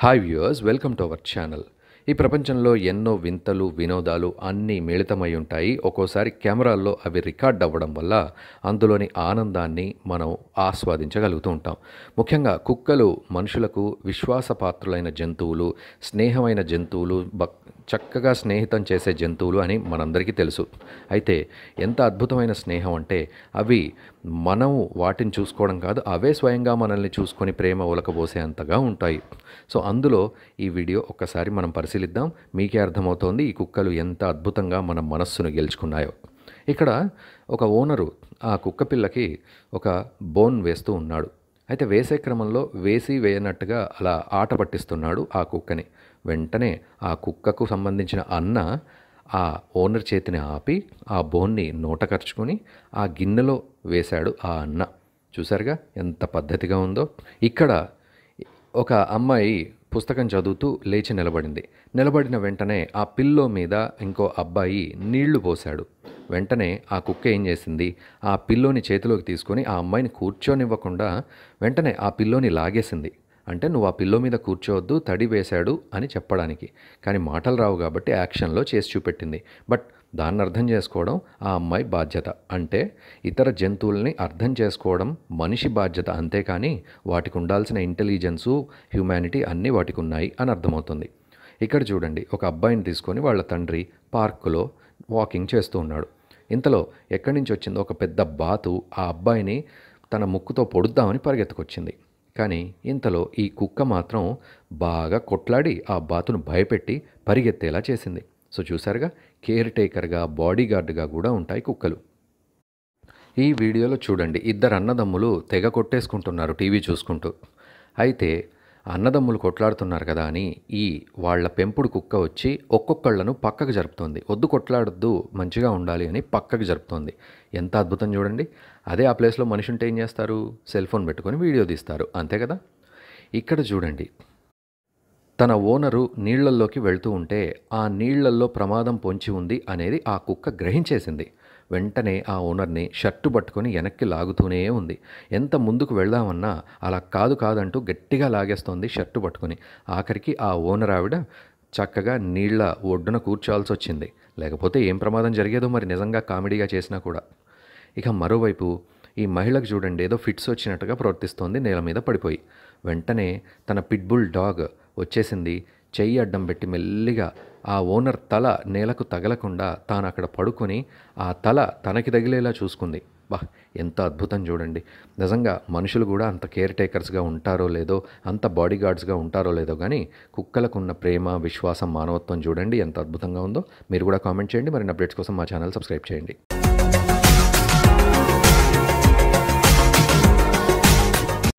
Hi viewers, welcome to our channel. ఈ ప్రపంచంలో ఎన్నో వింతలు వినోదాలు అన్నీ మిళితమై ఉంటాయి ఒక్కోసారి కెమెరాల్లో అవి రికార్డ్ అవ్వడం వల్ల అందులోని ఆనందాన్ని మనం ఆస్వాదించగలుగుతూ ఉంటాం ముఖ్యంగా కుక్కలు మనుషులకు విశ్వాసపాత్రులైన జంతువులు స్నేహమైన జంతువులు బక్ చక్కగా స్నేహితం చేసే జంతువులు అని మనందరికీ తెలుసు అయితే ఎంత అద్భుతమైన స్నేహం అంటే అవి మనం వాటిని చూసుకోవడం కాదు అవే స్వయంగా మనల్ని చూసుకొని ప్రేమ ఉలకబోసేంతగా అంతగా ఉంటాయి సో అందులో ఈ వీడియో ఒక్కసారి మనం పరిశీలి పరిశీలిద్దాం మీకే అర్థమవుతోంది ఈ కుక్కలు ఎంత అద్భుతంగా మన మనస్సును గెలుచుకున్నాయో ఇక్కడ ఒక ఓనరు ఆ కుక్క పిల్లకి ఒక బోన్ వేస్తూ ఉన్నాడు అయితే వేసే క్రమంలో వేసి వేయనట్టుగా అలా ఆట పట్టిస్తున్నాడు ఆ కుక్కని వెంటనే ఆ కుక్కకు సంబంధించిన అన్న ఆ ఓనర్ చేతిని ఆపి ఆ బోన్ని నోటకర్చుకొని ఆ గిన్నెలో వేశాడు ఆ అన్న చూసారుగా ఎంత పద్ధతిగా ఉందో ఇక్కడ ఒక అమ్మాయి పుస్తకం చదువుతూ లేచి నిలబడింది నిలబడిన వెంటనే ఆ పిల్లో మీద ఇంకో అబ్బాయి నీళ్లు పోశాడు వెంటనే ఆ కుక్క ఏం చేసింది ఆ పిల్లోని చేతిలోకి తీసుకొని ఆ అమ్మాయిని కూర్చోనివ్వకుండా వెంటనే ఆ పిల్లోని లాగేసింది అంటే నువ్వు ఆ పిల్లో మీద కూర్చోవద్దు తడి వేశాడు అని చెప్పడానికి కానీ మాటలు రావు కాబట్టి యాక్షన్లో చేసి చూపెట్టింది బట్ దాన్ని అర్థం చేసుకోవడం ఆ అమ్మాయి బాధ్యత అంటే ఇతర జంతువుల్ని అర్థం చేసుకోవడం మనిషి బాధ్యత అంతేకాని వాటికి ఉండాల్సిన ఇంటెలిజెన్సు హ్యుమానిటీ అన్నీ వాటికి ఉన్నాయి అని అర్థమవుతుంది ఇక్కడ చూడండి ఒక అబ్బాయిని తీసుకొని వాళ్ళ తండ్రి పార్కులో వాకింగ్ చేస్తూ ఉన్నాడు ఇంతలో ఎక్కడి నుంచి వచ్చిందో ఒక పెద్ద బాతు ఆ అబ్బాయిని తన ముక్కుతో పొడుద్దామని పరిగెత్తుకొచ్చింది కానీ ఇంతలో ఈ కుక్క మాత్రం బాగా కొట్లాడి ఆ బాతును భయపెట్టి పరిగెత్తేలా చేసింది సో చూసారుగా కేర్ టేకర్గా బాడీగార్డ్గా కూడా ఉంటాయి కుక్కలు ఈ వీడియోలో చూడండి ఇద్దరు అన్నదమ్ములు తెగ కొట్టేసుకుంటున్నారు టీవీ చూసుకుంటూ అయితే అన్నదమ్ములు కొట్లాడుతున్నారు కదా అని ఈ వాళ్ళ పెంపుడు కుక్క వచ్చి ఒక్కొక్కళ్ళను పక్కకు జరుపుతోంది వద్దు కొట్లాడొద్దు మంచిగా ఉండాలి అని పక్కకు జరుపుతోంది ఎంత అద్భుతం చూడండి అదే ఆ ప్లేస్లో మనిషి ఉంటే ఏం చేస్తారు సెల్ ఫోన్ పెట్టుకొని వీడియో తీస్తారు అంతే కదా ఇక్కడ చూడండి తన ఓనరు నీళ్లల్లోకి వెళ్తూ ఉంటే ఆ నీళ్లల్లో ప్రమాదం పొంచి ఉంది అనేది ఆ కుక్క గ్రహించేసింది వెంటనే ఆ ఓనర్ని షర్టు పట్టుకొని వెనక్కి లాగుతూనే ఉంది ఎంత ముందుకు వెళ్దామన్నా అలా కాదు కాదంటూ గట్టిగా లాగేస్తోంది షర్టు పట్టుకొని ఆఖరికి ఆ ఓనర్ ఆవిడ చక్కగా నీళ్ల ఒడ్డున కూర్చోవాల్సి వచ్చింది లేకపోతే ఏం ప్రమాదం జరిగేదో మరి నిజంగా కామెడీగా చేసినా కూడా ఇక మరోవైపు ఈ మహిళకు చూడండి ఏదో ఫిట్స్ వచ్చినట్టుగా ప్రవర్తిస్తోంది నేల మీద పడిపోయి వెంటనే తన పిట్బుల్ డాగ్ వచ్చేసింది చెయ్యి అడ్డం పెట్టి మెల్లిగా ఆ ఓనర్ తల నేలకు తగలకుండా తాను అక్కడ పడుకొని ఆ తల తనకి తగిలేలా చూసుకుంది బా ఎంత అద్భుతం చూడండి నిజంగా మనుషులు కూడా అంత కేర్ టేకర్స్గా ఉంటారో లేదో అంత బాడీ గార్డ్స్గా ఉంటారో లేదో కానీ కుక్కలకు ఉన్న ప్రేమ విశ్వాసం మానవత్వం చూడండి ఎంత అద్భుతంగా ఉందో మీరు కూడా కామెంట్ చేయండి మరిన్ని అప్డేట్స్ కోసం మా ఛానల్ సబ్స్క్రైబ్ చేయండి